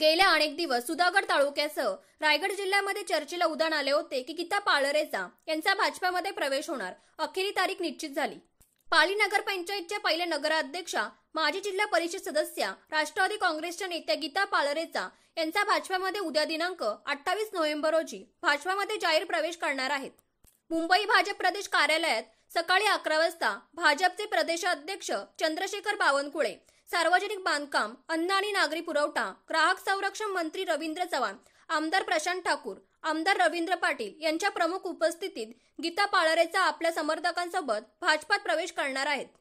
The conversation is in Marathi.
गेल्या अनेक दिवस सुधागड तालुक्यासह रायगड जिल्ह्यामध्ये चर्चेला उदाण आले होते की गीता पाळरेचा यांचा भाजपामध्ये प्रवेश होणार अखेरी तारीख निश्चित झाली पाली नगरपंचायतच्या पहिल्या नगराध्यक्षा माजी जिल्हा परिषद सदस्या राष्ट्रवादी काँग्रेसच्या नेत्या गीता पाळरेचा यांचा भाजपामध्ये उद्या दिनांक अठ्ठावीस नोव्हेंबर रोजी भाजपामध्ये जाहीर प्रवेश करणार आहेत मुंबई भाजप प्रदेश कार्यालयात सकाळी अकरा वाजता भाजपचे प्रदेशाध्यक्ष चंद्रशेखर बावनकुळे सार्वजनिक बांधकाम अन्न आणि नागरी पुरवठा ग्राहक संरक्षण मंत्री रवींद्र चव्हाण आमदार प्रशांत ठाकूर आमदार रवींद्र पाटील यांच्या प्रमुख उपस्थितीत गीता पाळरेचा आपल्या समर्थकांसोबत भाजपात प्रवेश करणार आहेत